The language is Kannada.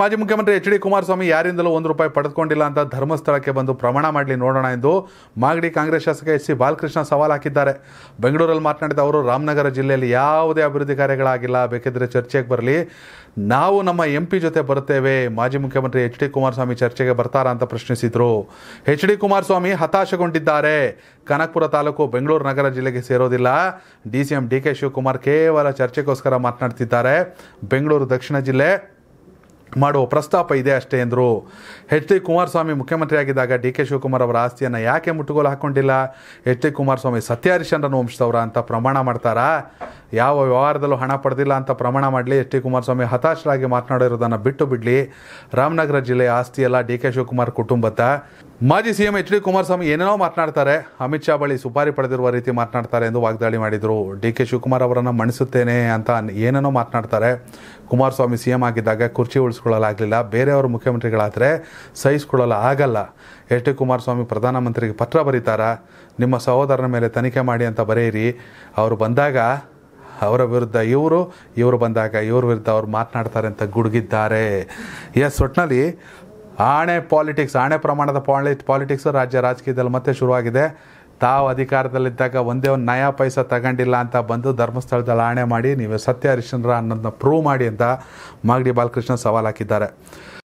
ಮಾಜಿ ಮುಖ್ಯಮಂತ್ರಿ ಎಚ್ ಡಿ ಕುಮಾರಸ್ವಾಮಿ ಯಾರಿಂದಲೂ ಒಂದು ರೂಪಾಯಿ ಪಡೆದುಕೊಂಡಿಲ್ಲ ಅಂತ ಧರ್ಮಸ್ಥಳಕ್ಕೆ ಬಂದು ಪ್ರಮಾಣ ಮಾಡಲಿ ನೋಡೋಣ ಎಂದು ಮಾಗಡಿ ಕಾಂಗ್ರೆಸ್ ಶಾಸಕ ಎಸ್ ಸಿ ಬಾಲಕೃಷ್ಣ ಸವಾಲು ಹಾಕಿದ್ದಾರೆ ಬೆಂಗಳೂರಲ್ಲಿ ಮಾತನಾಡಿದ ಅವರು ರಾಮನಗರ ಜಿಲ್ಲೆಯಲ್ಲಿ ಯಾವುದೇ ಅಭಿವೃದ್ಧಿ ಕಾರ್ಯಗಳಾಗಿಲ್ಲ ಬೇಕಿದ್ರೆ ಚರ್ಚೆಗೆ ಬರಲಿ ನಾವು ನಮ್ಮ ಎಂ ಪಿ ಜೊತೆ ಬರುತ್ತೇವೆ ಮಾಜಿ ಮುಖ್ಯಮಂತ್ರಿ ಎಚ್ ಡಿ ಕುಮಾರಸ್ವಾಮಿ ಚರ್ಚೆಗೆ ಬರ್ತಾರಾ ಅಂತ ಪ್ರಶ್ನಿಸಿದರು ಎಚ್ ಡಿ ಕುಮಾರಸ್ವಾಮಿ ಹತಾಶಗೊಂಡಿದ್ದಾರೆ ಕನಕಪುರ ತಾಲೂಕು ಬೆಂಗಳೂರು ನಗರ ಜಿಲ್ಲೆಗೆ ಸೇರೋದಿಲ್ಲ D C M D K Shivakumar ಕೇವಲ ಚರ್ಚೆಗೋಸ್ಕರ ಮಾತನಾಡ್ತಿದ್ದಾರೆ ಬೆಂಗಳೂರು ದಕ್ಷಿಣ ಜಿಲ್ಲೆ ಮಾಡುವ ಪ್ರಸ್ತಾಪ ಇದೆ ಅಷ್ಟೇ ಎಂದರು ಎಚ್ ಡಿ ಕುಮಾರಸ್ವಾಮಿ ಮುಖ್ಯಮಂತ್ರಿಯಾಗಿದ್ದಾಗ ಡಿ ಕೆ ಶಿವಕುಮಾರ್ ಅವರ ಆಸ್ತಿಯನ್ನು ಯಾಕೆ ಮುಟ್ಟುಗೋಲು ಹಾಕ್ಕೊಂಡಿಲ್ಲ ಎಚ್ ಡಿ ಕುಮಾರಸ್ವಾಮಿ ಸತ್ಯಹರಿಶ್ಚಂದ್ರನ ವಂಶದವರ ಅಂತ ಪ್ರಮಾಣ ಮಾಡ್ತಾರಾ ಯಾವ ವ್ಯವಹಾರದಲ್ಲೂ ಹಣ ಪಡೆದಿಲ್ಲ ಅಂತ ಪ್ರಮಾಣ ಮಾಡಲಿ ಎಚ್ ಡಿ ಕುಮಾರಸ್ವಾಮಿ ಹತಾಶರಾಗಿ ಮಾತನಾಡಿರೋದನ್ನು ಬಿಟ್ಟು ಬಿಡಲಿ ರಾಮನಗರ ಜಿಲ್ಲೆಯ ಆಸ್ತಿ ಎಲ್ಲ ಡಿ ಕೆ ಶಿವಕುಮಾರ್ ಕುಟುಂಬದ ಮಾಜಿ C M H D Kumaraswamy ಏನೇನೋ ಮಾತನಾಡ್ತಾರೆ ಅಮಿತ್ ಶಾ ಬಳಿ ಸುಪಾರಿ ಪಡೆದಿರುವ ರೀತಿ ಮಾತನಾಡ್ತಾರೆ ಎಂದು ವಾಗ್ದಾಳಿ ಮಾಡಿದರು ಡಿ ಕೆ ಶಿವಕುಮಾರ್ ಅವರನ್ನು ಮಣಿಸುತ್ತೇನೆ ಅಂತ ಏನೇನೋ ಮಾತನಾಡ್ತಾರೆ ಕುಮಾರಸ್ವಾಮಿ ಸಿ ಎಂ ಆಗಿದ್ದಾಗ ಕುರ್ಚಿ ಉಳಿಸ್ಕೊಳ್ಳಲಾಗಲಿಲ್ಲ ಬೇರೆಯವರು ಮುಖ್ಯಮಂತ್ರಿಗಳಾದರೆ ಸಹಿಸ್ಕೊಳ್ಳಲು ಆಗಲ್ಲ ಎಚ್ ಡಿ ಕುಮಾರಸ್ವಾಮಿ ಪ್ರಧಾನಮಂತ್ರಿಗೆ ಪತ್ರ ಬರೀತಾರ ನಿಮ್ಮ ಸಹೋದರನ ಮೇಲೆ ತನಿಖೆ ಮಾಡಿ ಅಂತ ಬರೆಯಿರಿ ಅವರು ಬಂದಾಗ ಅವರ ವಿರುದ್ಧ ಇವರು ಇವರು ಬಂದಾಗ ಇವ್ರ ವಿರುದ್ಧ ಅವ್ರು ಮಾತನಾಡ್ತಾರೆ ಅಂತ ಗುಡುಗಿದ್ದಾರೆ ಎಸ್ ಒಟ್ಟಿನಲ್ಲಿ ಆಣೆ ಪಾಲಿಟಿಕ್ಸ್ ಆಣೆ ಪ್ರಮಾಣದ ಪಾಲಿ ಪಾಲಿಟಿಕ್ಸ್ ರಾಜ್ಯ ರಾಜಕೀಯದಲ್ಲಿ ಮತ್ತೆ ಶುರುವಾಗಿದೆ ತಾವು ಅಧಿಕಾರದಲ್ಲಿದ್ದಾಗ ಒಂದೇ ಒಂದು ನಯಾ ಪೈಸ ತಗೊಂಡಿಲ್ಲ ಅಂತ ಬಂದು ಧರ್ಮಸ್ಥಳದಲ್ಲಿ ಆಣೆ ಮಾಡಿ ನೀವೇ ಸತ್ಯ ಹರಿಶ್ಚಂದ್ರ ಅನ್ನೋದನ್ನ ಪ್ರೂವ್ ಮಾಡಿ ಅಂತ ಮಾಗಡಿ ಬಾಲಕೃಷ್ಣ ಸವಾಲು ಹಾಕಿದ್ದಾರೆ